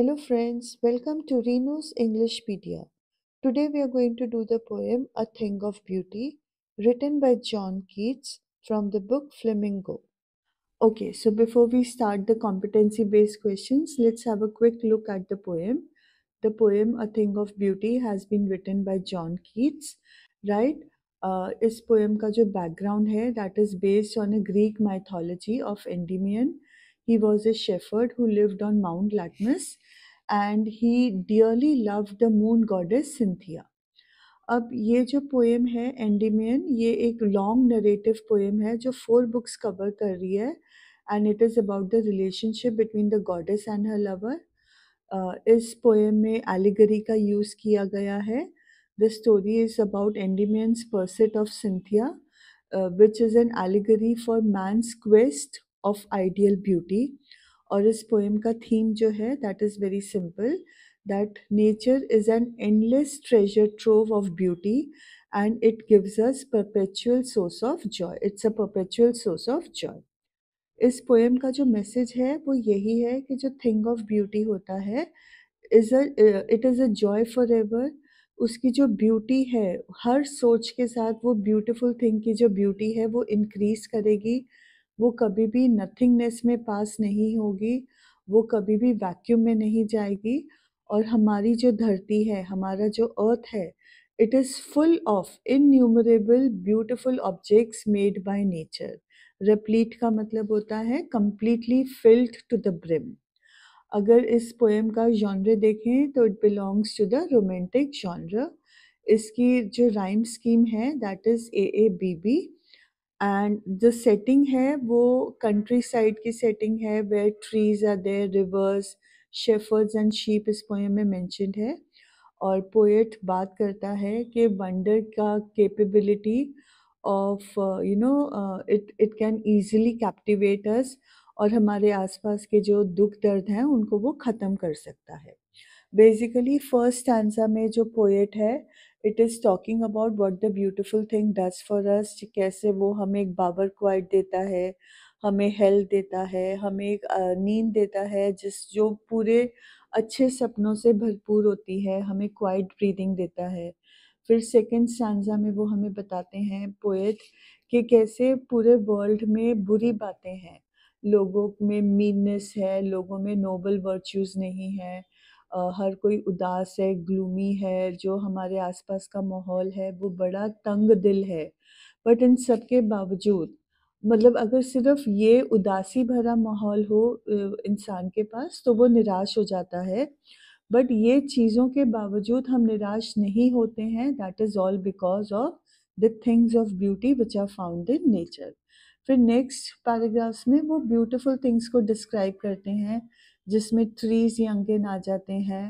Hello friends, welcome to Renu's Englishpedia. Today we are going to do the poem A Thing of Beauty written by John Keats from the book Flamingo. Okay, so before we start the competency based questions, let's have a quick look at the poem. The poem A Thing of Beauty has been written by John Keats, right? Uh, इस poem का जो background है that is based on a Greek mythology of Endymion he was a shepherd who lived and he dearly love the moon goddess Cynthia अब ये जो poem है Endymion ये एक लॉन्ग नरेटिव पोएम है जो फोर बुक्स कवर कर रही है and it is about the relationship between the goddess and her lover इस पोएम में एलिगरी का यूज़ किया गया है the story is about Endymion's pursuit of Cynthia which is an allegory for man's quest of ideal beauty और इस poem का theme जो है that is very simple that nature is an endless treasure trove of beauty and it gives us perpetual source of Joy it's a perpetual source of joy इस poem का जो message है वो यही है कि जो थिंग ऑफ ब्यूटी होता है is a it is a joy for ever उसकी जो ब्यूटी है हर सोच के साथ वो ब्यूटीफुल थिंग की जो ब्यूटी है वो इनक्रीज करेगी वो कभी भी नथिंगनेस में पास नहीं होगी वो कभी भी वैक्यूम में नहीं जाएगी और हमारी जो धरती है हमारा जो अर्थ है it is full of innumerable beautiful objects made by nature replete का मतलब होता है completely filled to the brim अगर इस पोएम का जॉनर देखें तो it belongs to the romantic genre इसकी जो राइम स्कीम है that is A A B B and जो सेटिंग है वो कंट्री साइड की सेटिंग है where trees are there rivers shepherds and sheep इस पोएम में मेंशनड है और पोएट बात करता है कि वंडर का capability of you know it it can easily captivate us और हमारे आसपास के जो दुख दर्द हैं उनको वो ख़त्म कर सकता है बेसिकली फर्स्ट आंसर में जो पोएट है it is talking about what the beautiful thing does for us कैसे वो हमें एक बाबर क्वाइट देता है हमें हेल्थ देता है हमें एक नींद देता है जिस जो पूरे अच्छे सपनों से भरपूर होती है हमें क्वाइट ब्रीदिंग देता है फिर सेकेंड स्टैंजा में वो हमें बताते हैं पोएट कि कैसे पूरे वर्ल्ड में बुरी बातें हैं लोगों में मीननेस है लोगों में नोबल वर्च्यूज़ नहीं है हर कोई उदास है, ग्लूमी है, जो हमारे आसपास का माहौल है वो बड़ा तंग-दिल है। बट इन सब के बावजूद मतलब अगर सिर्फ़ ये उदासी भरा माहौल हो इंसान के पास तो वो निराश हो जाता है। बट ये चीज़ों के बावजूद हम निराश नहीं होते हैं that is all because of the things of beauty which are found in nature. फिर नेक्स्ट पैराग्राफ्स में वो ब्यूटीफुल थिंग्स को डिस्क्राइब करते हैं। जिसमें ट्रीज़ यंगन आ जाते हैं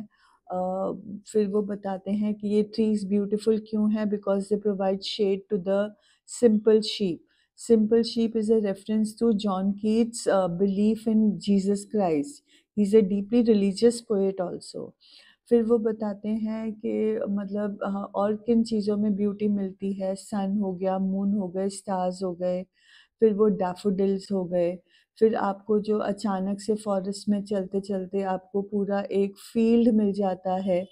फिर वो बताते हैं कि ये ट्रीज़ ब्यूटीफुल क्यों है because they provide shade to the simple sheep simple sheep is a reference to John Keats belief in Jesus Christ he is a deeply religious poet also फिर वो बताते हैं कि मतलब और किन चीज़ों में ब्यूटी मिलती है सन हो गया मून हो गए स्टार्स हो गए फिर वो डैफोडिल्स हो गए फिर आपको जो अचानक से फॉरेस्ट में चलते चलते आपको पूरा एक फील्ड मिल जाता है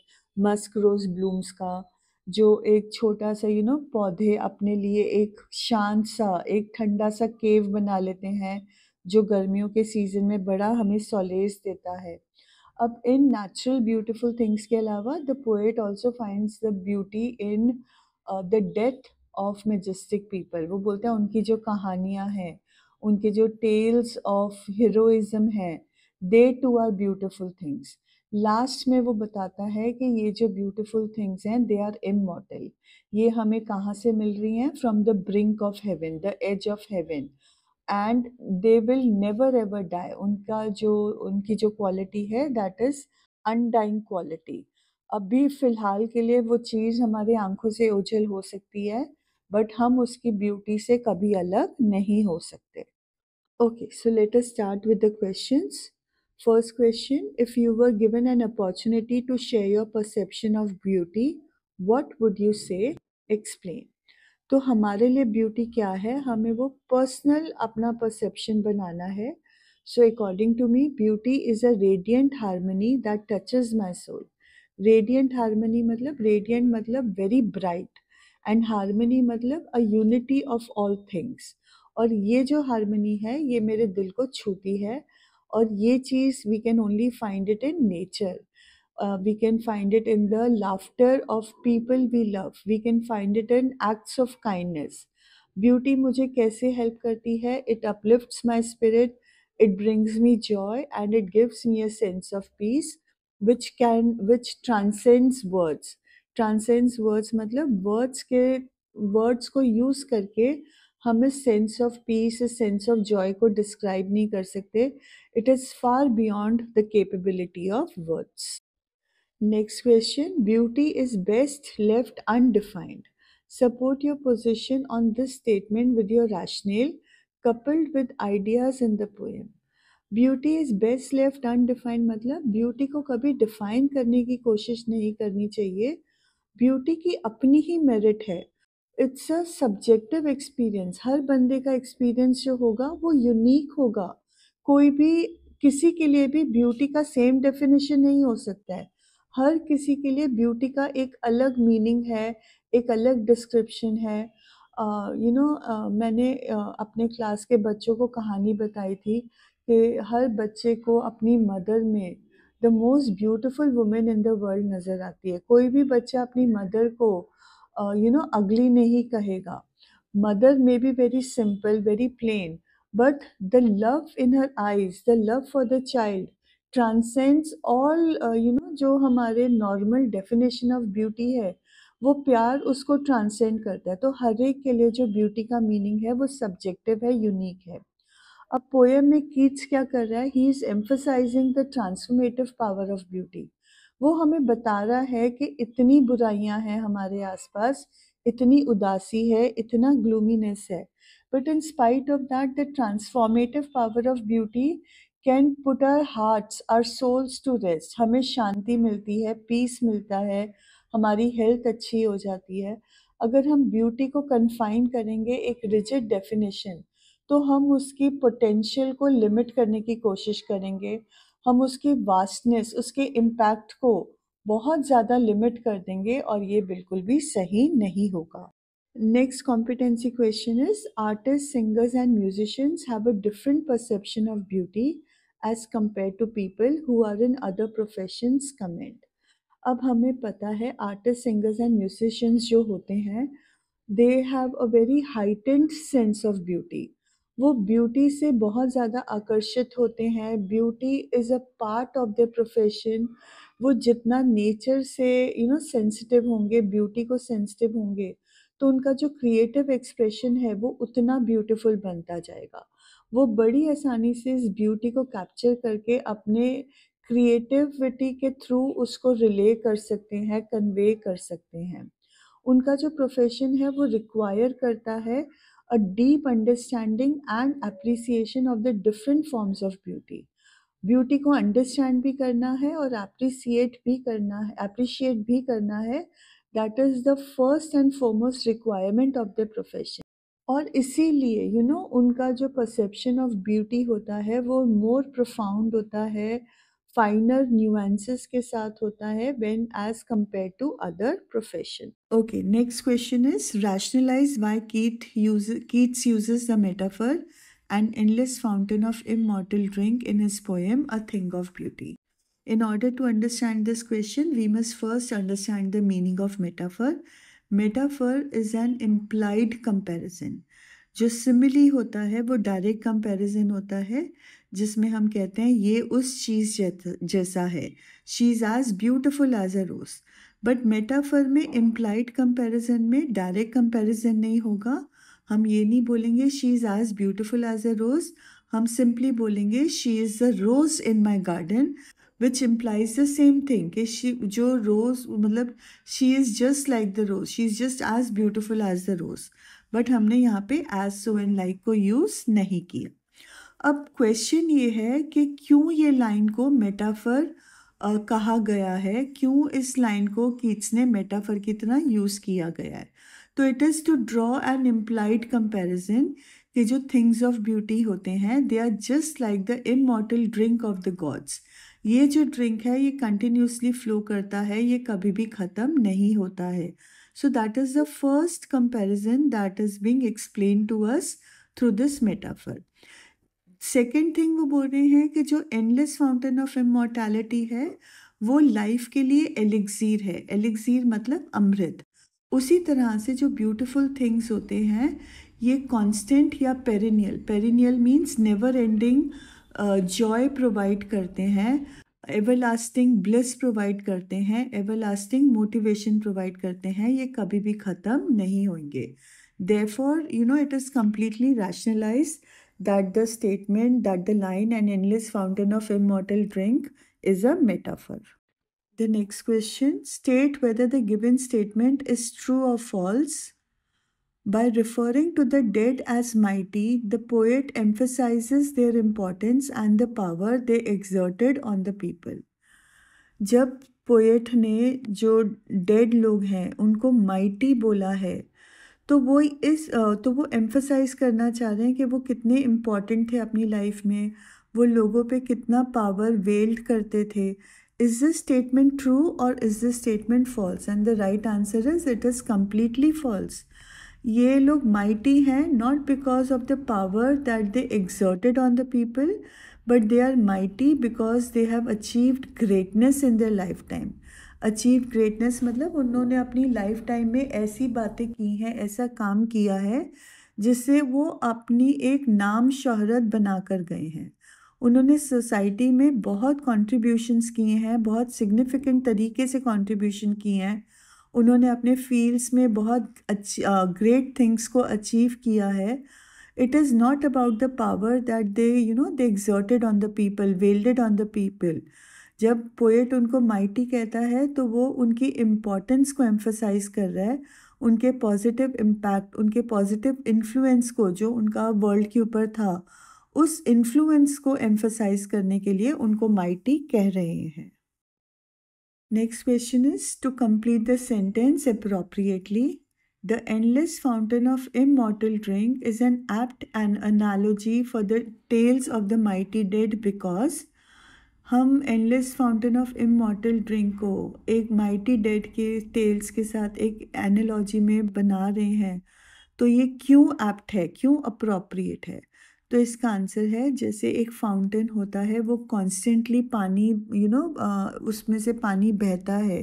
मस्क रोज़ ब्लूम्स का जो एक छोटा सा यू नो पौधे अपने लिए एक शांत सा एक ठंडा सा केव बना लेते हैं जो गर्मियों के सीज़न में बड़ा हमें सॉलेज देता है अब इन नेचुरल ब्यूटीफुल थिंग्स के अलावा the poet also finds the beauty in the death of majestic people वो बोलते हैं उनकी जो कहानियाँ हैं उनके जो टेल्स ऑफ हीरोइज्म है they too are beautiful things last में वो बताता है कि ये जो ब्यूटिफुल थिंग्स हैं दे आर इमोटल ये हमें कहाँ से मिल रही हैं from the brink of heaven the edge of heaven and they will never ever die उनका जो उनकी जो क्वालिटी है दैट इज़ अनडाइंग क्वालिटी अभी फ़िलहाल के लिए वो चीज़ हमारे आंखों से ओझल हो सकती है बट हम उसकी ब्यूटी से कभी अलग नहीं हो सकते okay so let us start with the questions first question if you were given an opportunity to share your perception of beauty what would you say explain तो हमारे लिए ब्यूटी क्या है हमें वो पर्सनल अपना परसेप्शन बनाना है so according to me beauty is a radiant harmony that touches my soul radiant harmony मतलब रेडियंट मतलब वेरी ब्राइट एंड हारमोनी मतलब a unity of all things और ये जो हारमोनी है ये मेरे दिल को छूती है और ये चीज़ we can only find it in nature we can find it in the laughter of people we love we can find it in acts of kindness beauty मुझे कैसे हेल्प करती है it uplifts my spirit it brings me joy and it gives me a sense of peace which can which transcends words transcends words मतलब words के words को use करके हम इस सेंस ऑफ पीस इस सेंस ऑफ जॉय को describe नहीं कर सकते it is far beyond the capability of words next question beauty is best left undefined support your position on this statement with your rationale coupled with ideas in the poem beauty is best left undefined मतलब beauty को कभी define करने की कोशिश नहीं करनी चाहिए beauty की अपनी ही मेरिट है इट्स अ सब्जेक्टिव एक्सपीरियंस हर बंदे का एक्सपीरियंस जो होगा वो यूनिक होगा कोई भी किसी के लिए भी ब्यूटी का सेम डेफिनेशन नहीं हो सकता है हर किसी के लिए ब्यूटी का एक अलग मीनिंग है एक अलग डिस्क्रिप्शन है you uh, know you know, uh, मैंने uh, अपने क्लास के बच्चों को कहानी बताई थी कि हर बच्चे को अपनी मदर में the most beautiful women in the world नज़र आती है कोई भी बच्चा अपनी मदर को यू नो अगली नहीं कहेगा mother may be very simple very plain but the love in her eyes the love for the child transcends all you know जो हमारे नॉर्मल डेफिनेशन ऑफ ब्यूटी है वो प्यार उसको ट्रांसेंड करता है तो हर एक के लिए जो ब्यूटी का मीनिंग है वो सब्जेक्टिव है यूनिक है अब पोएम में कीट्स क्या कर रहा है he is emphasizing the transformative power of beauty वो हमें बता रहा है कि इतनी बुराइयां हैं हमारे आसपास इतनी उदासी है इतना ग्लूमीनेस है but in spite of that the transformative power of beauty can put our hearts our souls to rest हमें शांति मिलती है पीस मिलता है हमारी हेल्थ अच्छी हो जाती है अगर हम ब्यूटी को कन्फाइन करेंगे एक रिजिड डेफिनेशन तो हम उसकी पोटेंशियल को लिमिट करने की कोशिश करेंगे हम उसकी वास्टनेस उसके इम्पैक्ट को बहुत ज़्यादा लिमिट कर देंगे और ये बिल्कुल भी सही नहीं होगा next competency question is artist singers and musicians have a different perception of beauty as compare to people who are in other professions comment अब हमें पता है आर्टिस्ट सिंगर्स एंड म्यूजिशंस जो होते हैं they have a very heightened sense of beauty वो beauty से बहुत ज़्यादा आकर्षित होते हैं beauty is a part of the profession वो जितना नेचर से यू नो सेंसिटिव होंगे ब्यूटी को सेंसिटिव होंगे तो उनका जो क्रिएटिव एक्सप्रेशन है वो उतना ब्यूटीफुल बनता जाएगा वो बड़ी आसानी से इस ब्यूटी को कैप्चर करके अपने क्रिएटिविटी के थ्रू उसको रिले कर सकते हैं कन्वे कर सकते हैं उनका जो प्रोफेशन है वो रिक्वायर करता है a deep understanding and appreciation of the different forms of beauty beauty को अंडरस्टैंड भी करना है और अप्रिसिएट भी करना है अप्रिशिएट भी करना है that is the first and foremost requirement of the profession और इसीलिए यू नो उनका जो परसेप्शन ऑफ ब्यूटी होता है वो मोर प्रोफाउंड होता है फाइनर न्यूएंसेस के साथ होता है when as compare to other profession okay next question is rationalize why Keat use Keats uses the metaphor and endless fountain of immortal drink in his poem a thing of beauty in order to understand this question we must first understand the meaning of metaphor metaphor is an implied comparison जो simile होता है वो direct comparison होता है जिसमें हम कहते हैं ये उस चीज़ जैसा है she is as beautiful as a rose but metaphor में इम्प्लाइड कंपेरिजन में डायरेक्ट कंपेरिजन नहीं होगा हम ये नहीं बोलेंगे she is as beautiful as a rose हम सिंपली बोलेंगे she is a rose in my garden which implies the same thing कि शी जो रोज़ मतलब she is just like the rose she is just as beautiful as the rose but हमने यहाँ पे as so and like को use नहीं किया अब क्वेश्चन ये है कि क्यों ये लाइन को मेटाफर आ, कहा गया है क्यों इस लाइन को कीट्स ने मेटाफर की तरह यूज़ किया गया है तो it is to draw an implied comparison कि जो थिंग्स ऑफ ब्यूटी होते हैं they are just like the immortal drink of the gods ये जो ड्रिंक है ये कंटिन्यूसली फ्लो करता है ये कभी भी ख़त्म नहीं होता है so that is the first comparison that is being explain to us through this metaphor second thing वो बोल रहे हैं कि जो एंडलेस फाउंटेन ऑफ इमोर्टैलिटी है वो लाइफ के लिए एलिक्जीर है एलिक्जीर मतलब अमृत उसी तरह से जो ब्यूटिफुल थिंग्स होते हैं ये कॉन्स्टेंट या perennial perennial means never ending joy provide करते हैं एवरलास्टिंग ब्लिस प्रोवाइड करते हैं एवरलास्टिंग मोटिवेशन प्रोवाइड करते हैं ये कभी भी ख़त्म नहीं होंगे for you know it is completely rationalize that the statement that the line an endless fountain of immortal drink is a metaphor. The next question state whether the given statement is true or false. By referring to the dead as mighty, the poet emphasizes their importance and the power they exerted on the people. जब poet ने जो dead लोग हैं उनको mighty बोला है तो वो इस तो वो एम्फसाइज करना चाह रहे हैं कि वो कितने इम्पॉर्टेंट थे अपनी लाइफ में वो लोगों पे कितना पावर वेल्ड करते थे इज़ दिस स्टेटमेंट ट्रू और is this statement false and the right answer is it is completely false ये लोग माइटी हैं not because of the power that they exerted on the people but they are mighty because they have achieved greatness in their lifetime achieve greatness मतलब उन्होंने अपनी life time में ऐसी बातें की हैं ऐसा काम किया है जिससे वो अपनी एक नाम शहरत बना कर गए हैं उन्होंने सोसाइटी में बहुत कॉन्ट्रीब्यूशनस किए हैं बहुत सिग्निफिकेंट तरीके से कॉन्ट्रीब्यूशन किए हैं उन्होंने अपने फील्ड्स में बहुत ग्रेट थिंग्स को अचीव किया है it is not about the power that they you know they exerted on the people wielded on the people जब पोएट उनको माइटी कहता है तो वो उनकी इम्पोर्टेंस को एम्फोसाइज कर रहा है उनके पॉजिटिव इम्पैक्ट उनके पॉजिटिव इन्फ्लुएंस को जो उनका वर्ल्ड के ऊपर था उस इन्फ्लुएंस को एम्फोसाइज करने के लिए उनको माइटी कह रहे हैं next question is to complete the sentence appropriately the endless fountain of immortal drink is an apt an analogy for the tales of the mighty dead because हम endless fountain of immortal drink को एक mighty dead के tales के साथ एक analogy में बना रहे हैं तो ये क्यों एप्ट है क्यों अप्रोप्रिएट है तो इसका आंसर है जैसे एक फाउंटेन होता है वो कॉन्स्टेंटली पानी यू you नो know, उसमें से पानी बहता है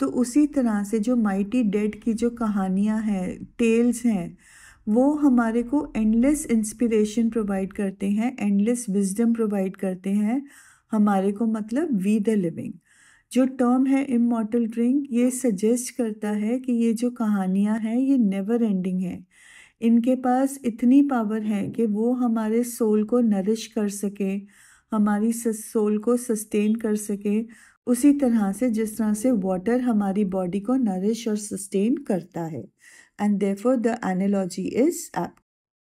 तो उसी तरह से जो माइटी डेड की जो कहानियाँ हैं टेल्स हैं वो हमारे को एंडलेस इंस्पिरेशन प्रोवाइड करते हैं एंडलेस विजडम प्रोवाइड करते हैं हमारे को मतलब वी द लिविंग जो टर्म है इमोटल ड्रिंक ये सजेस्ट करता है कि ये जो कहानियाँ हैं ये नेवर एंडिंग है इनके पास इतनी पावर है कि वो हमारे सोल को नरिश कर सके हमारी सोल को सस्टेन कर सके उसी तरह से जिस तरह से वाटर हमारी बॉडी को नरिश और सस्टेन करता है and therefore the analogy is apt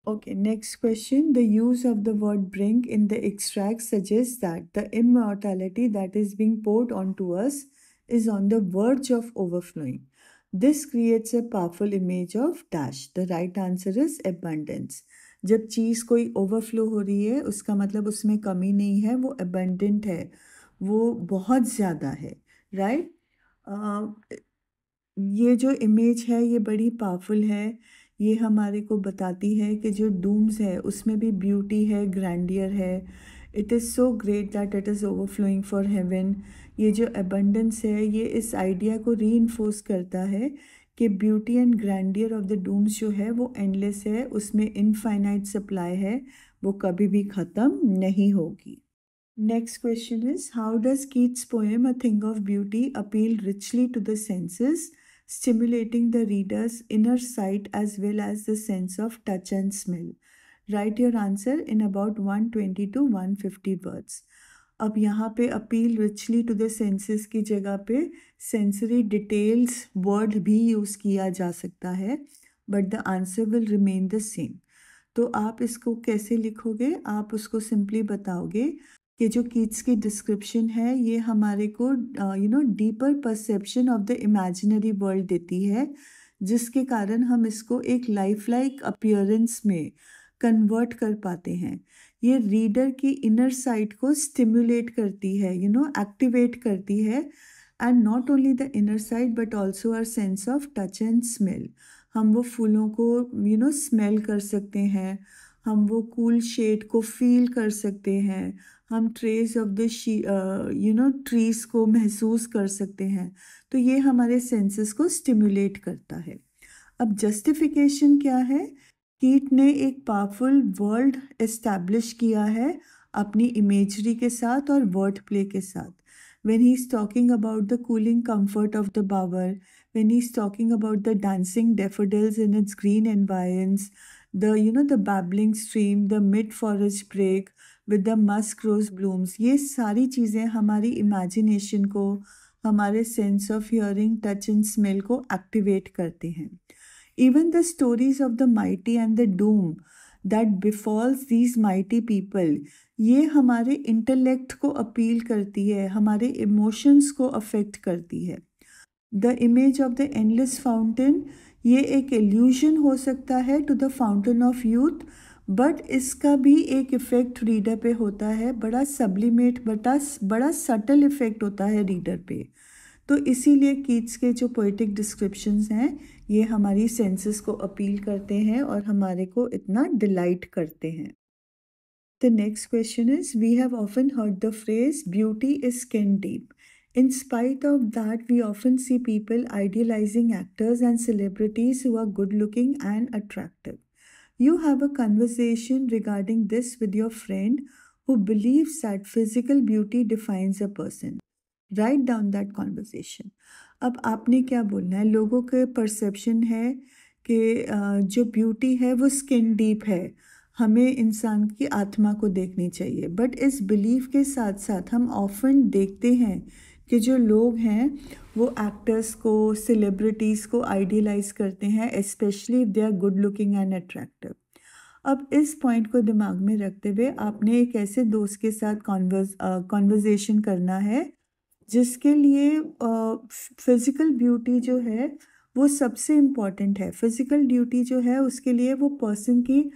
Okay, next question. The use of the word bring in the extract suggests that the immortality that is being poured onto us is on the verge of overflowing. This creates a powerful image of dash. The right answer is abundance. जब चीज़ कोई overflow हो रही है उसका मतलब उसमें कमी नहीं है वो एबेंडेंट है वो बहुत ज़्यादा है राइट right? uh, ये जो इमेज है ये बड़ी पावरफुल है ये हमारे को बताती है कि जो डूम्स है उसमें भी ब्यूटी है ग्रैंडियर है it is so great that it is overflowing for heaven ये जो एबंडेंस है ये इस आइडिया को री करता है कि beauty and grandeur of the dooms जो है वो एंडलेस है उसमें इनफाइनाइट सप्लाई है वो कभी भी ख़त्म नहीं होगी next question is how does Keats poem a thing of beauty appeal richly to the senses stimulating the reader's inner sight as well as the sense of touch and smell. Write your answer in about 120 to 150 words. अब यहाँ पे appeal richly to the senses की जगह पे sensory details word भी use किया जा सकता है but the answer will remain the same तो आप इसको कैसे लिखोगे आप उसको सिंपली बताओगे ये जो कीट्स की डिस्क्रिप्शन है ये हमारे को you know deeper perception of the imaginary world देती है जिसके कारण हम इसको एक लाइफ लाइक अपियरेंस में कन्वर्ट कर पाते हैं ये रीडर की इनर साइट को स्टिम्यूलेट करती है यू नो एक्टिवेट करती है and not only the inner sight but also our sense of touch and smell हम वो फूलों को यू नो स्मेल कर सकते हैं हम वो कूल cool शेड को फील कर सकते हैं हम trace of the you know trees को महसूस कर सकते हैं तो ये हमारे सेंसेस को स्टिमुलेट करता है अब जस्टिफिकेशन क्या है कीट ने एक पावरफुल वर्ल्ड एस्टेब्लिश किया है अपनी इमेजरी के साथ और वर्ड प्ले के साथ when he is talking about the cooling comfort of the bower when he is talking about the dancing daffodils in its green environs the you know the babbling stream the mid forest brake with the musk rose blooms ये सारी चीज़ें हमारी imagination को हमारे sense of hearing touch and smell को activate करती हैं even the stories of the mighty and the doom that बिफॉल्स these mighty people ये हमारे इंटेलेक्ट को अपील करती है हमारे इमोशंस को अफेक्ट करती है the image of the endless fountain ये एक एल्यूजन हो सकता है to the fountain of youth but इसका भी एक इफ़ेक्ट रीडर पे होता है बड़ा सब्लिमेट बटा बड़ा सटल इफ़ेक्ट होता है रीडर पे तो इसीलिए कीट्स के जो पोइटिक डिस्क्रिप्शंस हैं ये हमारी सेंसेस को अपील करते हैं और हमारे को इतना डिलाइट करते हैं the next question is we have often heard the phrase beauty is skin deep In spite of that, we often see people idealizing actors and celebrities who are good looking and attractive. You have a conversation regarding this with your friend who believes that physical beauty defines a person. Write down that conversation अब आपने क्या बोलना है लोगों के perception है कि जो ब्यूटी है वो स्किन डीप है हमें इंसान की आत्मा को देखनी चाहिए बट इस बिलीफ के साथ साथ हम ऑफन देखते हैं कि जो लोग हैं वो एक्टर्स को सेलिब्रिटीज़ को आइडियलाइज करते हैं especially if they are good looking and attractive अब इस पॉइंट को दिमाग में रखते हुए आपने एक ऐसे दोस्त के साथ कॉन्वर्स कॉन्वर्जेसन करना है जिसके लिए फिज़िकल ब्यूटी जो है वो सबसे इम्पॉर्टेंट है फिज़िकल ड्यूटी जो है उसके लिए वो पर्सन की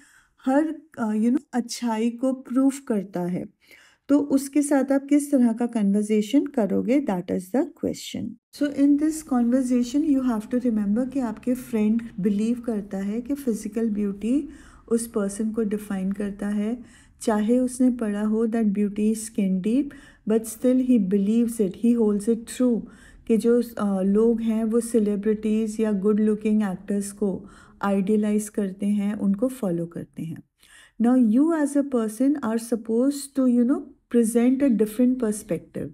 हर यू नो अच्छाई को प्रूफ करता है तो उसके साथ आप किस तरह का कन्वर्जेशन करोगे that is the question so in this conversation you have to remember कि आपके फ्रेंड बिलीव करता है कि फिज़िकल ब्यूटी उस पर्सन को डिफाइन करता है चाहे उसने पढ़ा हो that beauty is skin deep but still he believes it he holds it true कि जो लोग हैं वो सेलिब्रिटीज़ या गुड लुकिंग एक्टर्स को आइडियलाइज करते हैं उनको फॉलो करते हैं now you as a person are supposed to you know present a different perspective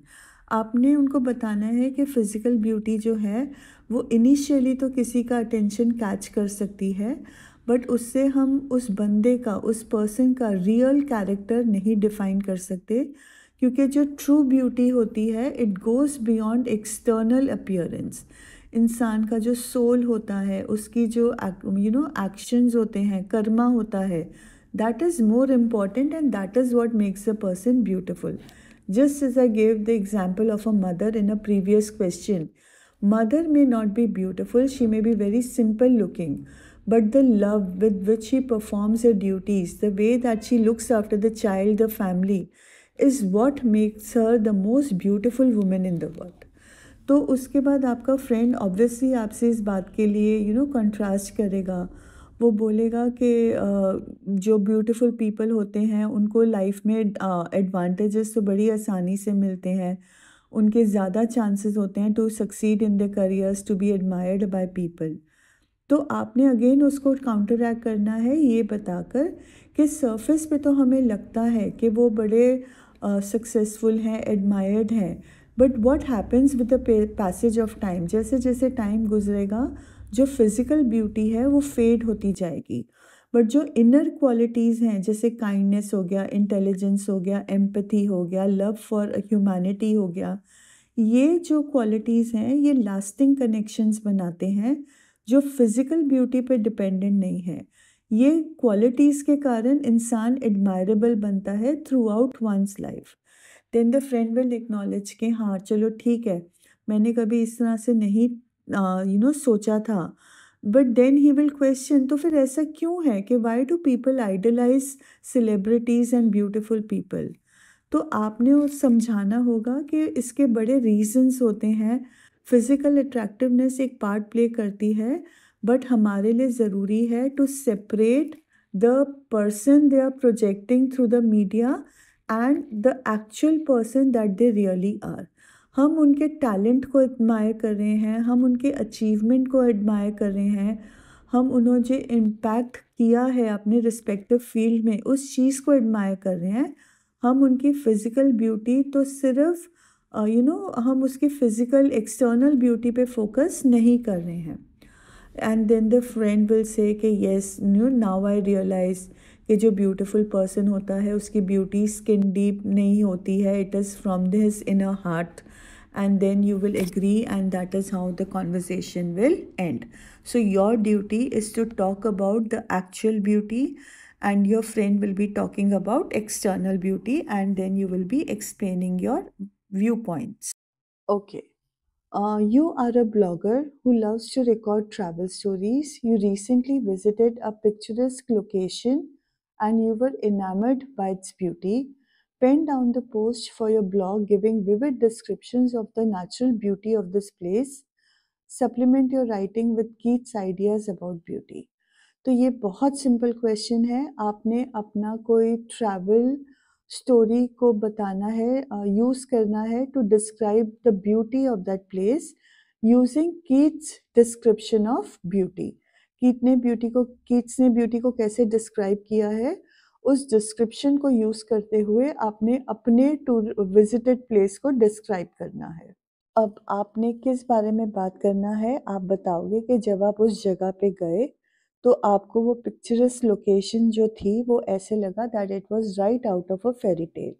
आपने उनको बताना है कि फ़िज़िकल ब्यूटी जो है वो इनिशियली तो किसी का अटेंशन कैच कर सकती है बट उससे हम उस बंदे का उस पर्सन का रियल कैरेक्टर नहीं डिफ़ाइन कर सकते क्योंकि जो ट्रू ब्यूटी होती है it goes beyond external appearance इंसान का जो सोल होता है उसकी जो यू नो एक्शंस होते हैं कर्मा होता है that is more important and that is what makes a person beautiful just as i gave the example of a mother in a previous question mother may not be beautiful she may be very simple looking but the love with which she performs her duties the way that she looks after the child the family is what makes her the most beautiful woman in the world तो उसके बाद आपका friend obviously आपसे इस बात के लिए you know contrast करेगा वो बोलेगा कि जो ब्यूटीफुल पीपल होते हैं उनको लाइफ में एडवांटेजेस तो बड़ी आसानी से मिलते हैं उनके ज़्यादा चांसेस होते हैं to succeed in the careers to be admired by people तो आपने अगेन उसको काउंटरैक्ट करना है ये बताकर कि सरफेस पे तो हमें लगता है कि वो बड़े सक्सेसफुल हैं एडमायर्ड हैं but what happens with the passage of time जैसे जैसे टाइम गुजरेगा जो फिज़िकल ब्यूटी है वो फेड होती जाएगी बट जो इनर क्वालिटीज़ हैं जैसे काइंडनेस हो गया इंटेलिजेंस हो गया एम्पथी हो गया लव फॉर ह्यूमैनिटी हो गया ये जो क्वालिटीज़ हैं ये लास्टिंग कनेक्शंस बनाते हैं जो फिज़िकल ब्यूटी पे डिपेंडेंट नहीं है ये क्वालिटीज़ के कारण इंसान एडमायरेबल बनता है throughout one's life then the friend will acknowledge के हाँ चलो ठीक है मैंने कभी इस तरह से नहीं यू नो सोचा था but then he will question तो फिर ऐसा क्यों है कि why do people idealise celebrities and beautiful people तो आपने समझाना होगा कि इसके बड़े रीजंस होते हैं फिज़िकल अट्रैक्टिवनेस एक पार्ट प्ले करती है बट हमारे लिए ज़रूरी है to separate the person they are projecting through the media and the actual person that they really are हम उनके टैलेंट को एडमायर कर रहे हैं हम उनके अचीवमेंट को एडमायर कर रहे हैं हम उन्होंने जो इम्पैक्ट किया है अपने रिस्पेक्टिव फील्ड में उस चीज़ को एडमायर कर रहे हैं हम उनकी फ़िज़िकल ब्यूटी तो सिर्फ यू नो हम उसकी फ़िज़िकल एक्सटर्नल ब्यूटी पे फोकस नहीं कर रहे हैं and then the friend will say कि yes new now I realise कि जो ब्यूटीफुल पर्सन होता है उसकी ब्यूटी स्किन डीप नहीं होती है it is from this in a heart and then you will agree and that is how the conversation will end. So your duty is to talk about the actual beauty and your friend will be talking about external beauty and then you will be explaining your viewpoints. Okay. Uh, you are a blogger who loves to record travel stories. You recently visited a picturesque location and you were enamored by its beauty. Pen down the post for your blog giving vivid descriptions of the natural beauty of this place. Supplement your writing with Keats' ideas about beauty. तो ये बहुत simple question है आपने अपना कोई travel story को बताना है यूज़ uh, करना है to describe the beauty of that place using Keats description of beauty Keats ने ब्यूटी को कीट्स ने ब्यूटी को कैसे डिस्क्राइब किया है उस डिस्क्रिप्शन को यूज़ करते हुए आपने अपने टूर विजिटेड प्लेस को डिस्क्राइब करना है अब आपने किस बारे में बात करना है आप बताओगे कि जब आप उस जगह पे गए तो आपको वो पिक्चरस लोकेशन जो थी वो ऐसे लगा that it was right out of a fairy tale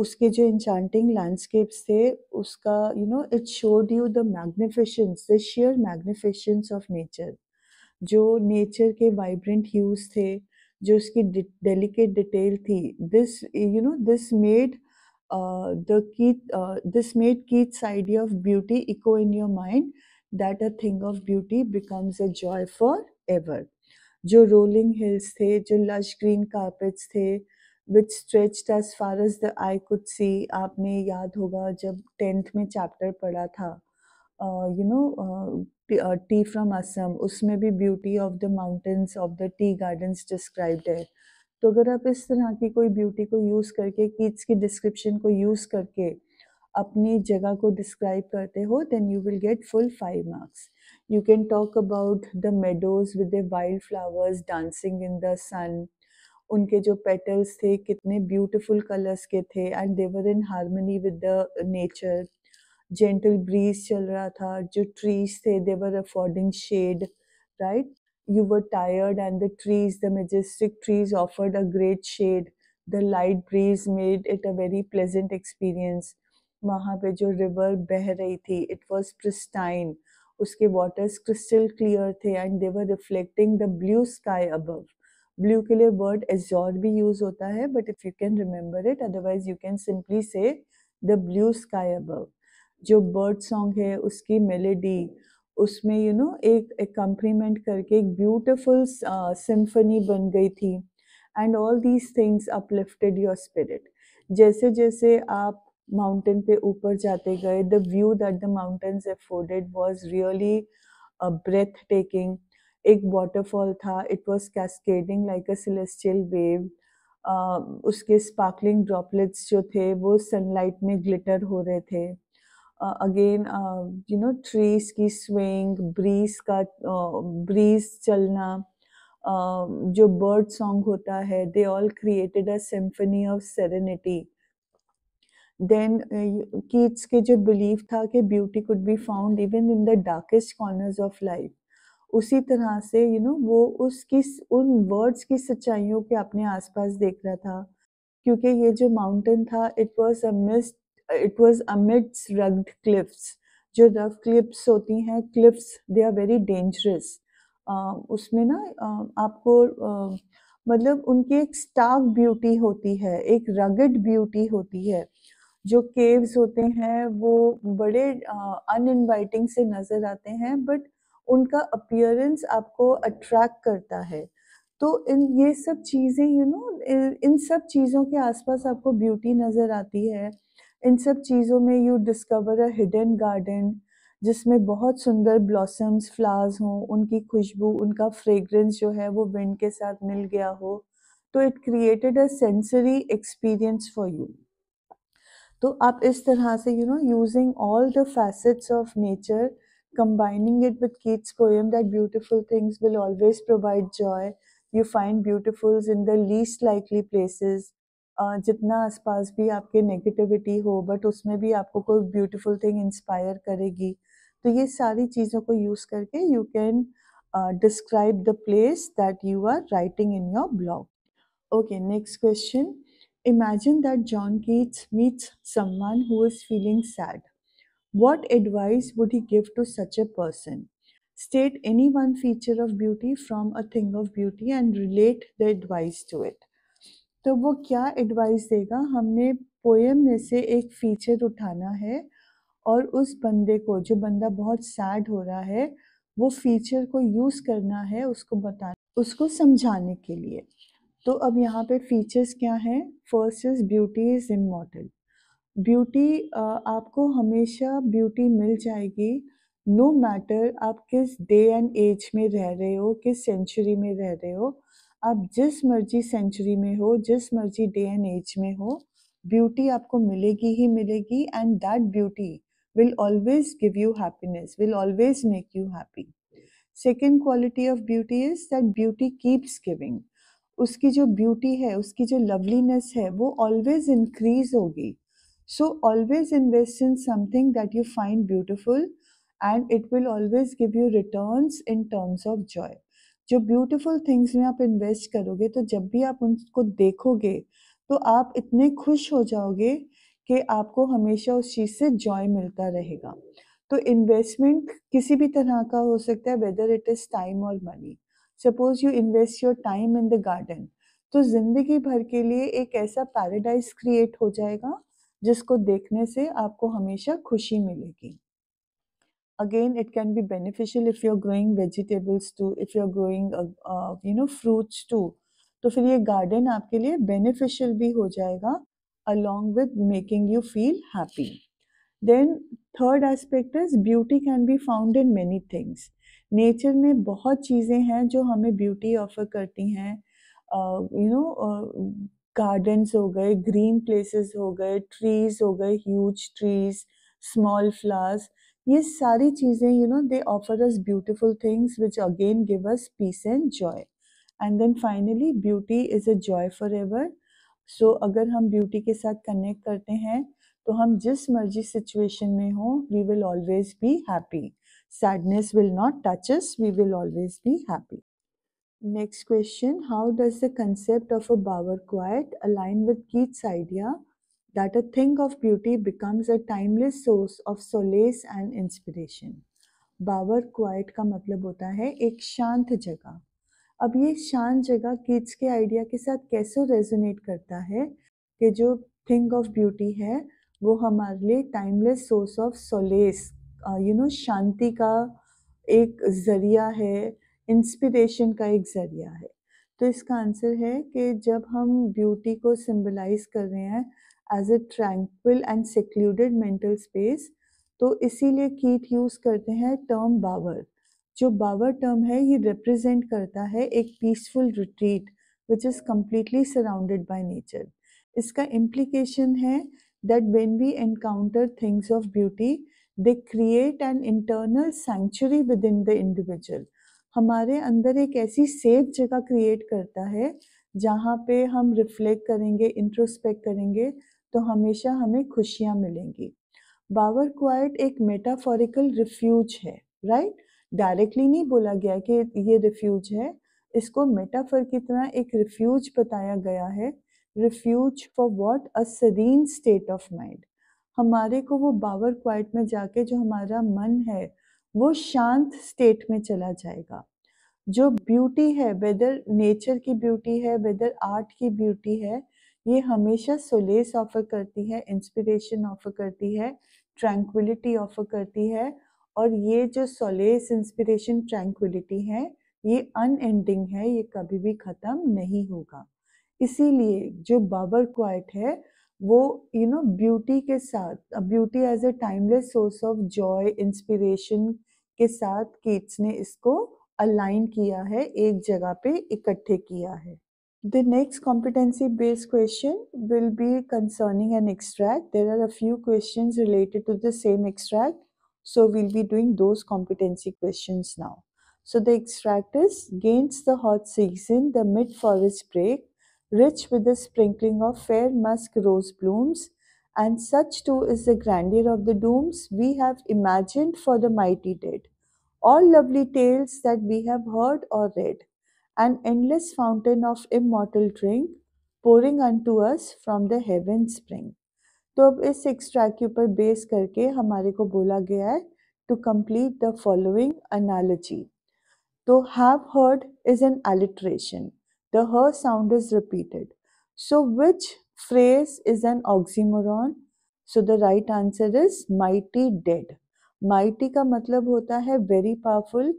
उसके जो इंचांटिंग लैंडस्केप्स थे उसका you know it showed you the magnificence the sheer magnificence of nature जो नेचर के वाइब्रेंट ह्यूज थे जो उसकी डेलिकेट डिटेल थी this you know this made the Keats this made Keats idea of beauty echo in your mind that a thing of beauty becomes a joy for forever जो rolling hills थे जो lush green carpets थे which stretch as far as the eye could see आपने याद होगा जब tenth में chapter पढ़ा था you uh, know uh, tea from Assam उसमें भी beauty of the mountains of the tea gardens described है तो अगर आप इस तरह की कोई ब्यूटी को यूज़ करके कीट्स की डिस्क्रिप्शन को यूज़ करके अपनी जगह को डिस्क्राइब करते हो then you will get full five marks you can talk about the meadows with the wild flowers dancing in the sun उनके जो पेटल्स थे कितने ब्यूटीफुल कलर्स के थे and they were in harmony with the nature gentle breeze चल रहा था जो ट्रीज थे they were affording shade right you were tired and the trees the majestic trees offered a great shade the light bridge made it a very pleasant experience वहाँ पे जो river बह रही थी इट वॉज क्रिस्टाइन उसके waters crystal clear थे and they were reflecting the blue sky above blue के लिए वर्ड एजॉर भी यूज होता है but if you can remember it otherwise you can simply say the blue sky above जो bird song है उसकी melody उसमें यू you नो know, एक एकम्प्रीमेंट करके एक ब्यूटिफुल सिम्फनी uh, बन गई थी and all these things uplifted your spirit जैसे जैसे आप माउंटेन पे ऊपर जाते गए the view that the mountains afforded was really breathtaking एक वाटरफॉल था it was cascading like a celestial wave उसके स्पार्कलिंग ड्रॉपलेट्स जो थे वो सनलाइट में ग्लिटर हो रहे थे अगेन यू नो ट्रीज की स्विंग ब्रीज का ब्रीज uh, चलना um, जो बर्ड सॉन्ग होता है they all created a symphony of serenity then Keats के जो बिलीव था कि beauty could be found even in the darkest corners of life उसी तरह से यू you नो know, वो उसकी उन वर्ड्स की सच्चाइयों के अपने आसपास देख रहा था क्योंकि ये जो माउंटेन था it was a mist it was amidst rugged cliffs जो रफ क्लिप्स होती हैं cliffs they are very dangerous उसमें ना आपको मतलब उनकी एक स्टार्क ब्यूटी होती है एक रगड ब्यूटी होती है जो केव्स होते हैं वो बड़े अन इनवाइटिंग से नज़र आते हैं बट उनका अपियरेंस आपको अट्रैक्ट करता है तो इन ये सब चीज़ें यू नो इन सब चीज़ों के आसपास आपको ब्यूटी नज़र आती है इन सब चीज़ों में you discover a hidden garden जिसमें बहुत सुंदर ब्लॉसम्स फ्लावर्स हों उनकी खुशबू उनका फ्रेगरेंस जो है वो विंड के साथ मिल गया हो तो it created a sensory experience for you तो आप इस तरह से you know using all the facets of nature combining it with Keats poem that beautiful things will always provide joy you find beautifuls in the least likely places जितना आसपास भी आपके negativity हो बट उसमें भी आपको कोई ब्यूटीफुल थिंग इंस्पायर करेगी तो ये सारी चीज़ों को यूज़ करके you can describe the place that you are writing in your blog okay next question imagine that John Keats meets someone who is feeling sad what advice would he give to such a person state any one feature of beauty from a thing of beauty and relate the advice to it तो वो क्या advice देगा हमने poem में से एक feature उठाना है और उस बंदे को जो बंदा बहुत सैड हो रहा है वो फीचर को यूज़ करना है उसको बता उसको समझाने के लिए तो अब यहाँ पे फीचर्स क्या हैं first is beauty is immortal beauty आपको हमेशा ब्यूटी मिल जाएगी नो no मैटर आप किस डे एंड एज में रह रहे हो किस सेंचुरी में रह रहे हो आप जिस मर्जी सेंचुरी में हो जिस मर्जी डे एंड एज में हो ब्यूटी आपको मिलेगी ही मिलेगी and that beauty will always give you happiness will always make you happy second quality of beauty is that beauty keeps giving उसकी जो ब्यूटी है उसकी जो लवलीनेस है वो ऑलवेज इंक्रीज होगी so always invest in something that you find beautiful and it will always give you returns in terms of joy जो beautiful things में आप इन्वेस्ट करोगे तो जब भी आप उनको देखोगे तो आप इतने खुश हो जाओगे कि आपको हमेशा उस चीज़ से जॉय मिलता रहेगा तो इन्वेस्टमेंट किसी भी तरह का हो सकता है वेदर इट इज़ टाइम और money suppose you invest your time in the garden तो ज़िंदगी भर के लिए एक ऐसा पैराडाइज क्रिएट हो जाएगा जिसको देखने से आपको हमेशा खुशी मिलेगी again it can be beneficial if you're growing vegetables too if you're growing uh, uh, you know fruits too तो फिर ये गार्डन आपके लिए बेनिफिशियल भी हो जाएगा along with making you feel happy. Then third aspect is beauty can be found in many things. Nature में बहुत चीज़ें हैं जो हमें ब्यूटी ऑफर करती हैं यू नो गार्डन्स हो गए ग्रीन प्लेसेस हो गए ट्रीज हो गए ह्यूज ट्रीज स्मॉल फ्लावर्स ये सारी चीज़ें you know they offer us beautiful things which again give us peace and joy and then finally beauty is a joy for forever so अगर हम beauty के साथ कनेक्ट करते हैं तो हम जिस मर्जी सिचुएशन में हो we will always be happy sadness will not touch us we will always be happy next question how does the concept of a bower quiet align with Keats idea that a thing of beauty becomes a timeless source of solace and inspiration. Bower quiet का मतलब होता है एक शांत जगह अब ये शांत जगह किड्स के आइडिया के साथ कैसे रेजोनेट करता है कि जो थिंग ऑफ ब्यूटी है वो हमारे लिए timeless source of solace you know शांति का एक ज़रिया है इंस्पिरेशन का एक ज़रिया है तो इसका आंसर है कि जब हम ब्यूटी को सिम्बलाइज कर रहे हैं as a tranquil and secluded mental space तो इसीलिए कीट यूज़ करते हैं टर्म बावर जो बावर टर्म है ये रिप्रेजेंट करता है एक peaceful retreat which is completely surrounded by nature इसका इम्प्लीकेशन है that when we encounter things of beauty they create an internal sanctuary within the individual हमारे अंदर एक ऐसी सेफ जगह क्रिएट करता है जहाँ पे हम रिफ्लेक्ट करेंगे इंट्रोस्पेक्ट करेंगे तो हमेशा हमें खुशियाँ मिलेंगी बावर क्वाइट एक मेटाफोरिकल रिफ्यूज है राइट डायरेक्टली नहीं बोला गया कि ये रिफ्यूज है इसको मेटाफर की तरह एक रिफ्यूज बताया गया है refuge for what a serene state of mind हमारे को वो बावर क्वाइट में जाके जो हमारा मन है वो शांत स्टेट में चला जाएगा जो ब्यूटी है वेदर नेचर की ब्यूटी है वेदर आर्ट की ब्यूटी है ये हमेशा सोलेस ऑफर करती है इंस्पिरेशन ऑफर करती है ट्रैंक्विलिटी ऑफर करती है और ये जो सोलेस इंस्पिरेशन ट्रैंक्विलिटी है ये अनएंडिंग है ये कभी भी ख़त्म नहीं होगा इसीलिए जो बाबर क्वाइट है वो यू नो ब्यूटी के साथ beauty as a timeless source of joy inspiration के साथ कीट्स ने इसको अलाइन किया है एक जगह पे इकट्ठे किया है The next competency-based question will be concerning an extract. There are a few questions related to the same extract. So we'll be doing those competency questions now. So the extract is gains the hot season, the mid-forest break, rich with the sprinkling of fair musk rose blooms, and such too is the grandeur of the dooms we have imagined for the mighty dead. All lovely tales that we have heard or read an endless fountain of immortal drink pouring unto us from the heaven spring. तो अब इस extra के ऊपर base करके हमारे को बोला गया है to complete the following analogy तो have heard is an alliteration the her sound is repeated so which phrase is an oxymoron so the right answer is mighty dead mighty का मतलब होता है very powerful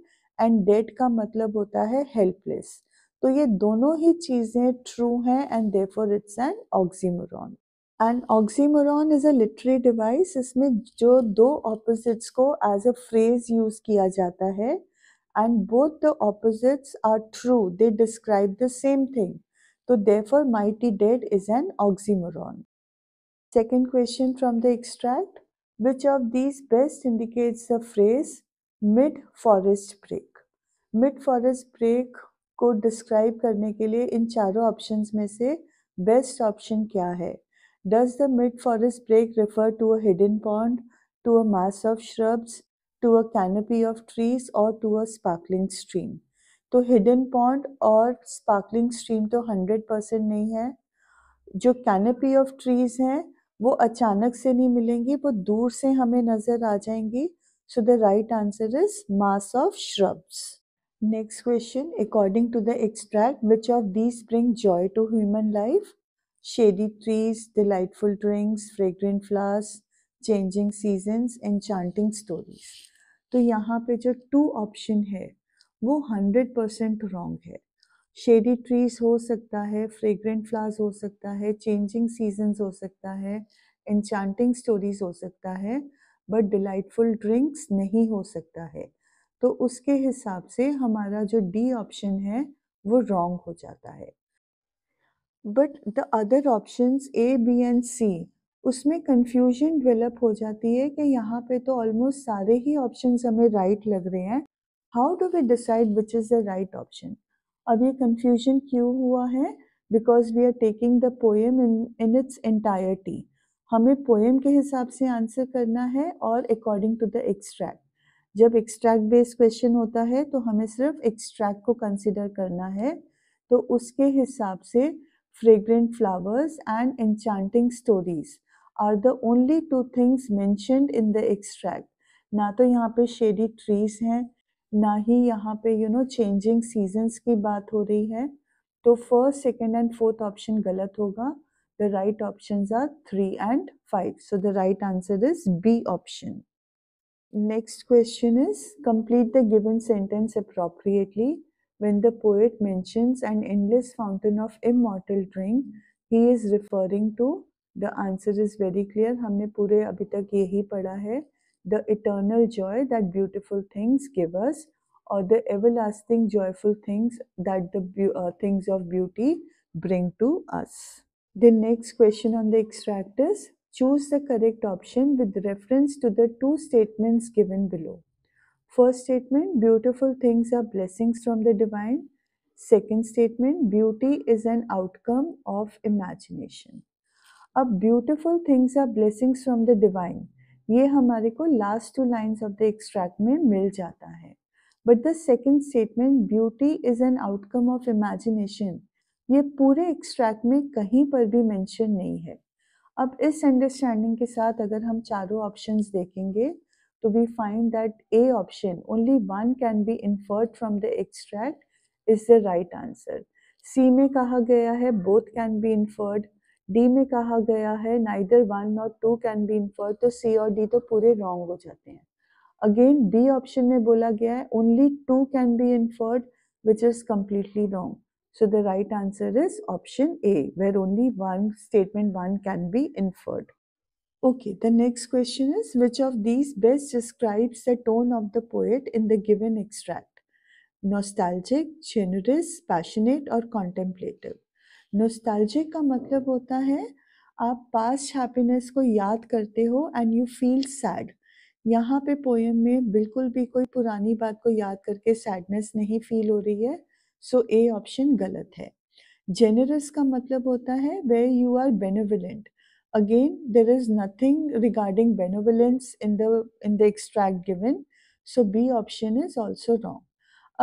एंड डेड का मतलब होता है helpless तो ये दोनों ही चीज़ें ट्रू हैं and they for it's an oxymoron and oxymoron is a literary device इसमें जो दो ऑपोजिट्स को एज अ फ्रेज यूज़ किया जाता है and both the opposites are true they describe the same thing तो for mighty dead is an oxymoron second question from the extract which of these best indicates the phrase mid forest brake mid forest brake को describe करने के लिए इन चारों options में से best option क्या है does the mid forest brake refer to a hidden pond to a mass of shrubs to a canopy of trees और टू अ स्पार्कलिंग स्ट्रीम तो हिडन पॉन्ड और स्पार्कलिंग स्ट्रीम तो hundred percent नहीं है जो canopy of trees हैं वो अचानक से नहीं मिलेंगी वो दूर से हमें नज़र आ जाएंगी so the right answer is mass of shrubs Next question. According to the extract, which of these bring joy to human life? Shady trees, delightful drinks, fragrant flowers, changing seasons, enchanting stories. तो यहाँ पे जो to option है वो hundred percent wrong है shady trees हो सकता है फ्रेग्रेंट फ्लावर्स हो सकता है चेंजिंग सीजन्स हो सकता है एनचांटिंग स्टोरीज हो सकता है बट डिलाइटफुल ड्रिंक्स नहीं हो सकता है तो उसके हिसाब से हमारा जो डी ऑप्शन है वो रॉन्ग हो जाता है but the other option A B and C उसमें कन्फ्यूजन डेवलप हो जाती है कि यहाँ पे तो ऑलमोस्ट सारे ही ऑप्शन हमें राइट right लग रहे हैं how do we decide which is the right option अब ये कन्फ्यूजन क्यों हुआ है because we are taking the poem in in its entirety हमें पोएम के हिसाब से आंसर करना है और अकॉर्डिंग टू द एक्सट्रैक्ट जब एक्सट्रैक्ट बेस्ड क्वेश्चन होता है तो हमें सिर्फ एक्सट्रैक्ट को कंसिडर करना है तो उसके हिसाब से fragrant flowers and enchanting stories are the only two things mentioned in the extract ना तो यहाँ पे शेडी ट्रीज हैं ना ही यहाँ पे यू नो चेंजिंग सीजन्स की बात हो रही है तो first second and fourth option गलत होगा the right option are three and five so the right answer is B option Next question is complete the given sentence appropriately. When the poet mentions an endless fountain of immortal drink, he is referring to the answer is very clear. Hamne pure abhi tak yehi padha The eternal joy that beautiful things give us or the everlasting joyful things that the uh, things of beauty bring to us. The next question on the extract is Choose the correct option with reference to the two statements given below. First statement, beautiful things are blessings from the divine. Second statement, beauty is an outcome of imagination. अब beautiful things are blessings from the divine. ये हमारे को last two lines of the extract में मिल जाता है But the second statement, beauty is an outcome of imagination, ये पूरे extract में कहीं पर भी mention नहीं है अब इस अंडरस्टैंडिंग के साथ अगर हम चारों ऑप्शंस देखेंगे तो we find that A option only one can be inferred from the extract is the right answer C में कहा गया है both can be inferred D में कहा गया है neither one not two can be inferred तो सी और डी तो पूरे रॉन्ग हो जाते हैं अगेन बी ऑप्शन में बोला गया है only two can be inferred which is completely wrong So the right answer is option A, where only one statement one can be inferred. Okay, the next question is which of these best describes the tone of the poet in the given extract? Nostalgic, generous, passionate or contemplative. Nostalgic ka matlab hota hai आप पास happiness को याद करते हो and you feel sad यहाँ पे poem में बिल्कुल भी कोई पुरानी बात को याद करके सैडनेस नहीं फील हो रही है सो ए ऑप्शन गलत है जेनरस का मतलब होता है वे you are benevolent again there is nothing regarding benevolence in the in the extract given so B option is also wrong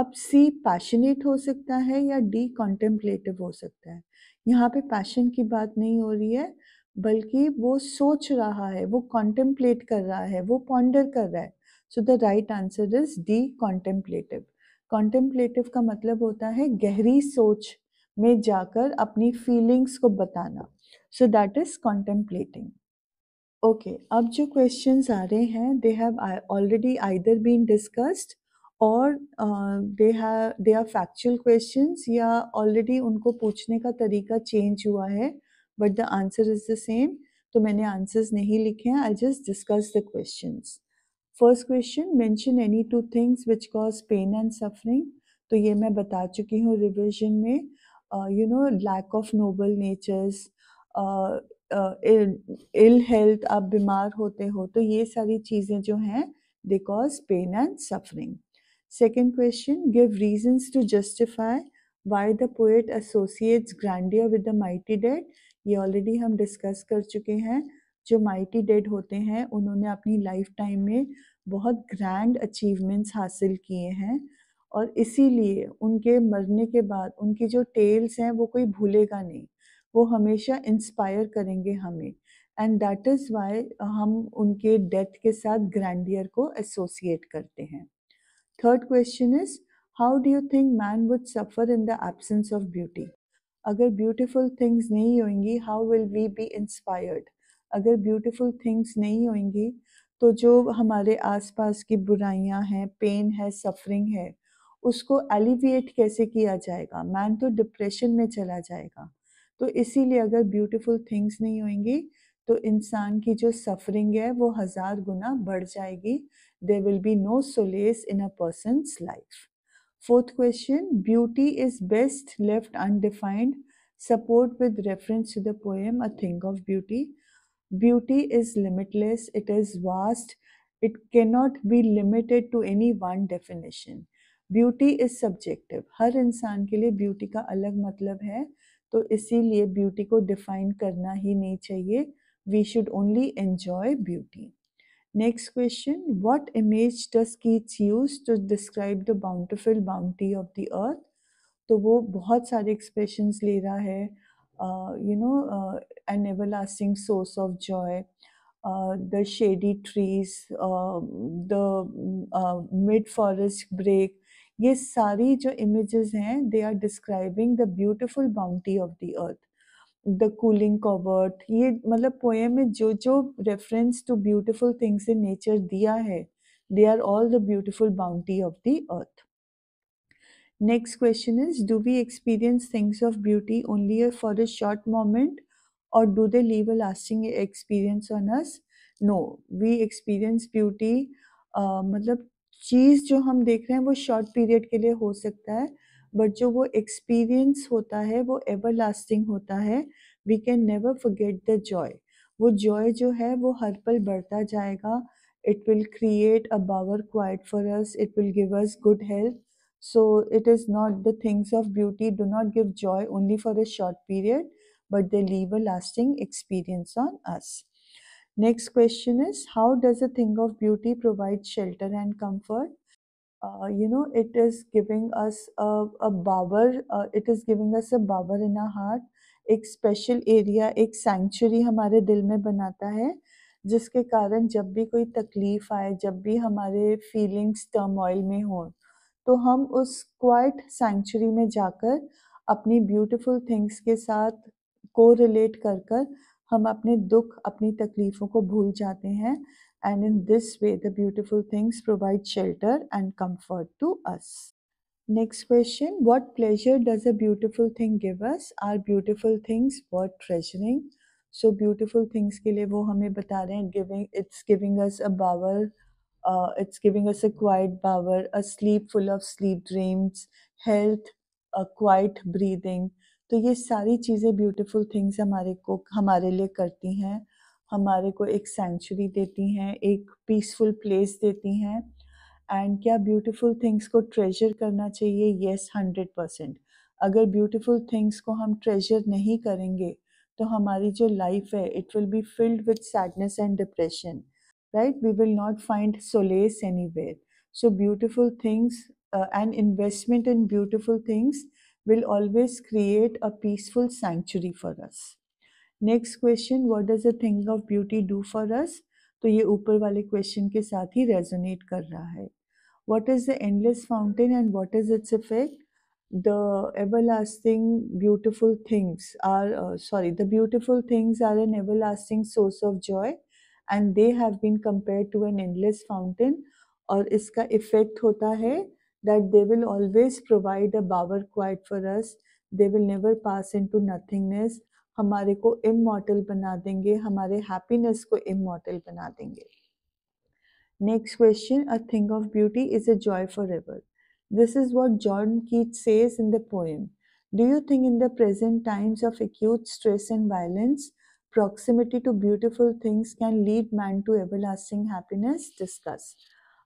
अब सी पैशनेट हो सकता है या डी कॉन्टेम्पलेटिव हो सकता है यहाँ पे पैशन की बात नहीं हो रही है बल्कि वो सोच रहा है वो कॉन्टेम्पलेट कर रहा है वो पॉन्डर कर रहा है so the right answer is D contemplative contemplative का मतलब होता है गहरी सोच में जाकर अपनी फीलिंग्स को बताना so that is contemplating okay अब जो क्वेश्चन आ रहे हैं they have already either been discussed और दे है दे आर फैक्चुअल क्वेश्चन या ऑलरेडी उनको पूछने का तरीका चेंज हुआ है but the answer is the same तो मैंने आंसर्स नहीं लिखे हैं I just discuss the questions first question mention any two things which cause pain and suffering तो ये मैं बता चुकी हूँ रिविजन में you know lack of noble natures ill health आप बीमार होते हो तो ये सारी चीज़ें जो हैं they cause pain and suffering second question give reasons to justify why the poet associates grandeur with the mighty dead ये ऑलरेडी हम डिस्कस कर चुके हैं जो माइटी डेड होते हैं उन्होंने अपनी लाइफ टाइम में बहुत ग्रैंड अचीवमेंट्स हासिल किए हैं और इसीलिए उनके मरने के बाद उनकी जो टेल्स हैं वो कोई भूलेगा नहीं वो हमेशा इंस्पायर करेंगे हमें एंड दैट इज़ वाई हम उनके डेथ के साथ ग्रैंडियर को एसोसिएट करते हैं third question is how do you think man would suffer in the absence of beauty अगर ब्यूटीफुल थिंग्स नहीं होंगी how will we be inspired अगर ब्यूटीफुल थिंग्स नहीं होंगी तो जो हमारे आसपास की बुराइयां हैं पेन है सफरिंग है उसको एलिविएट कैसे किया जाएगा मैन तो डिप्रेशन में चला जाएगा तो इसीलिए अगर ब्यूटीफुल थिंग्स नहीं होंगी तो इंसान की जो सफरिंग है वो हज़ार गुना बढ़ जाएगी there will be no solace in a person's life fourth question beauty is best left undefined support with reference to the poem a thing of beauty Beauty is limitless, it is vast, it cannot be limited to any one definition. Beauty is subjective हर इंसान के लिए beauty का अलग मतलब है तो इसीलिए ब्यूटी को डिफाइन करना ही नहीं चाहिए we should only enjoy beauty next question what image does Keats use to describe the bountiful bounty of the earth तो वो बहुत सारे एक्सप्रेशंस ले रहा है uh, you know, uh, an everlasting source of joy. Uh, the shady trees, the mid forest break, ये सारी जो images हैं, they are describing the beautiful bounty of the earth. The cooling covert ये मतलब poem में जो जो reference to beautiful things in nature दिया है they are all the beautiful bounty of the earth next question is do we experience things of beauty only for a short moment और do they leave a lasting experience on us no we experience beauty मतलब चीज़ जो हम देख रहे हैं वो short period के लिए हो सकता है बट जो वो एक्सपीरियंस होता है वो एवर लास्टिंग होता है we can never forget the joy वो जॉय जो है वो हर पल बढ़ता जाएगा it will create a bower quiet for us it will give us good health So it is not the things of beauty do not give joy only for a short period, but they leave a lasting experience on us. Next question is How does a thing of beauty provide shelter and comfort? Uh, you know, it is giving us a, a bower uh, it is giving us a bower in our heart. एक special area एक sanctuary हमारे दिल में बनाता है जिसके कारण जब भी कोई तकलीफ आए जब भी हमारे फीलिंग्स टर्मोइल में हों तो हम उस क्वाइट सेंचुरी में जाकर अपनी ब्यूटीफुल थिंग्स के साथ को रिलेट कर कर हम अपने दुख अपनी तकलीफ़ों को भूल जाते हैं and in this way the beautiful things provide shelter and comfort to us next question what pleasure does a beautiful thing give us are beautiful things what treasuring so beautiful things के लिए वो हमें बता रहे हैं giving it's giving us a bower Uh, it's giving us a quiet power, a sleep full of sleep dreams, health, a quiet breathing. तो ये सारी चीज़ें ब्यूटीफुल थिंग्स हमारे को हमारे लिए करती हैं हमारे को एक सेंचुरी देती हैं एक पीसफुल प्लेस देती हैं एंड क्या ब्यूटीफुल थिंग्स को ट्रेजर करना चाहिए येस हंड्रेड परसेंट अगर ब्यूटीफुल थिंग्स को हम ट्रेजर नहीं करेंगे तो हमारी जो लाइफ है it will be filled with sadness and depression right? We will not find solace anywhere. So, beautiful things, uh, investment in beautiful things will always create a peaceful sanctuary for us. Next question: What does the thing of beauty do for us? So, ये ऊपर वाले question के साथ ही resonate कर रहा है What is the endless fountain, and what is its effect? the everlasting beautiful things are uh, sorry the beautiful things are an everlasting source of joy and they have been compare to an endless fountain और इसका effect होता है that they will always provide a bower quiet for us they will never pass into nothingness हमारे को immortal बना देंगे हमारे happiness को इमोटल बना देंगे next question a thing of beauty is a joy for forever this is what John Keats says in the poem Do you think in the present times of acute stress and violence, proximity to beautiful things can lead man to everlasting happiness discuss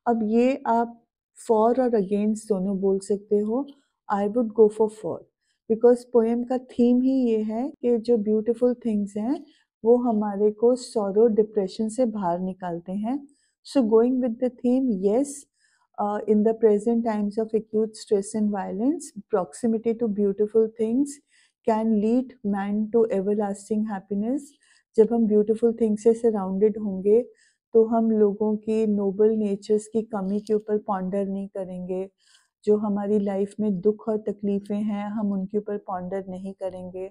अब ये आप for और against दोनों बोल सकते हो I would go for for because poem का theme ही ये है कि जो ब्यूटिफुल थिंग्स हैं वो हमारे को सौरो डिप्रेशन से बाहर निकालते हैं so going with the theme yes in the present times of acute stress and violence proximity to beautiful things can lead man to everlasting happiness जब हम ब्यूटिफुल थिंग से सराउंडेड होंगे तो हम लोगों की नोबल नेचर्स की कमी के ऊपर पॉन्डर नहीं करेंगे जो हमारी लाइफ में दुख और तकलीफ़ें हैं हम उनके ऊपर पॉन्डर नहीं करेंगे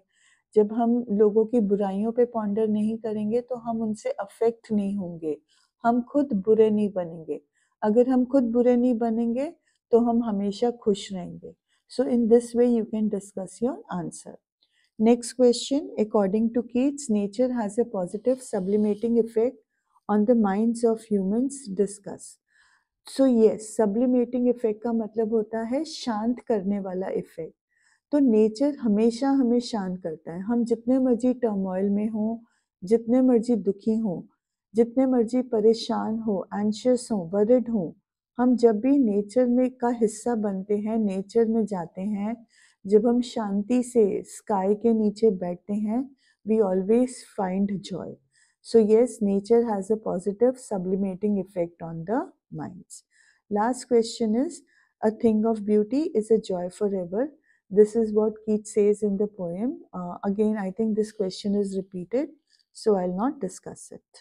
जब हम लोगों की बुराइयों पे पॉन्डर नहीं करेंगे तो हम उनसे अफेक्ट नहीं होंगे हम खुद बुरे नहीं बनेंगे अगर हम खुद बुरे नहीं बनेंगे तो हम हमेशा खुश रहेंगे So in this way you can discuss your answer. Next question, according to Keats, nature has a positive sublimating effect on the minds of humans. Discuss. सो ये सब्लिमेटिंग इफेक्ट का मतलब होता है शांत करने वाला इफेक्ट तो नेचर हमेशा हमें शांत करता है हम जितने मर्जी टर्मोइल में हो जितने मर्जी दुखी हो जितने मर्जी परेशान हो एंशियस हो वरिड हों हम जब भी नेचर में का हिस्सा बनते हैं नेचर में जाते हैं जब हम शांति से स्काई के नीचे बैठते हैं we always find joy so yes nature has a positive sublimating effect on the minds last question is a thing of beauty is a joy for forever this is what Keats says in the poem. Uh, again, I think this question is repeated, so I'll not discuss it.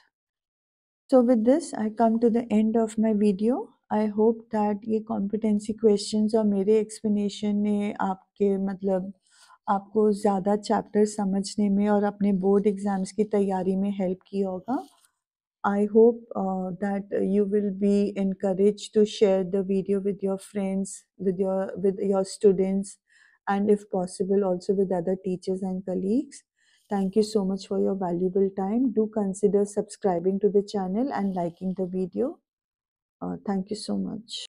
So with this, I come to the end of my video. I hope that ये competency question और मेरे explanation ने आपके मतलब आपको ज़्यादा chapter समझने में और अपने बोर्ड एग्जाम्स की तैयारी में हेल्प किया होगा I hope that you will be encouraged to share the video with your friends with your with your students and if possible also with other teachers and colleagues thank you so much for your valuable time do consider subscribing to the channel and liking the video Uh, thank you so much.